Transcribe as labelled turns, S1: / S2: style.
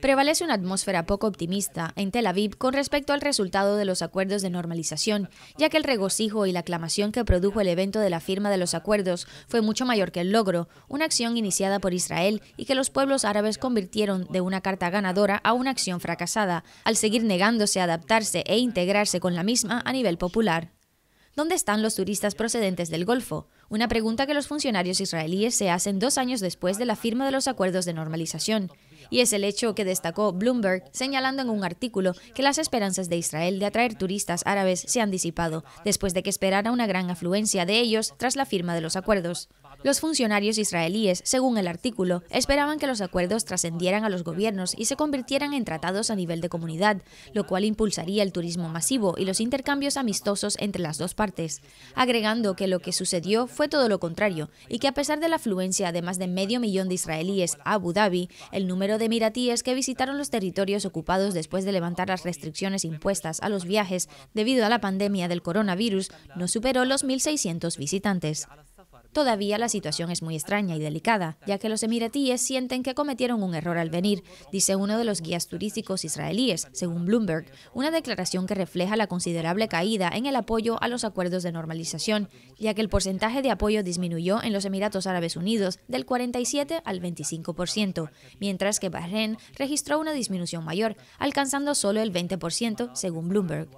S1: Prevalece una atmósfera poco optimista en Tel Aviv con respecto al resultado de los acuerdos de normalización, ya que el regocijo y la aclamación que produjo el evento de la firma de los acuerdos fue mucho mayor que el logro, una acción iniciada por Israel y que los pueblos árabes convirtieron de una carta ganadora a una acción fracasada, al seguir negándose a adaptarse e integrarse con la misma a nivel popular. ¿Dónde están los turistas procedentes del Golfo? Una pregunta que los funcionarios israelíes se hacen dos años después de la firma de los acuerdos de normalización y es el hecho que destacó Bloomberg, señalando en un artículo que las esperanzas de Israel de atraer turistas árabes se han disipado, después de que esperara una gran afluencia de ellos tras la firma de los acuerdos. Los funcionarios israelíes, según el artículo, esperaban que los acuerdos trascendieran a los gobiernos y se convirtieran en tratados a nivel de comunidad, lo cual impulsaría el turismo masivo y los intercambios amistosos entre las dos partes, agregando que lo que sucedió fue todo lo contrario y que a pesar de la afluencia de más de medio millón de israelíes a Abu Dhabi, el número de emiratíes que visitaron los territorios ocupados después de levantar las restricciones impuestas a los viajes debido a la pandemia del coronavirus no superó los 1.600 visitantes. Todavía la situación es muy extraña y delicada, ya que los emiratíes sienten que cometieron un error al venir, dice uno de los guías turísticos israelíes, según Bloomberg, una declaración que refleja la considerable caída en el apoyo a los acuerdos de normalización, ya que el porcentaje de apoyo disminuyó en los Emiratos Árabes Unidos del 47 al 25%, mientras que Bahrein registró una disminución mayor, alcanzando solo el 20%, según Bloomberg.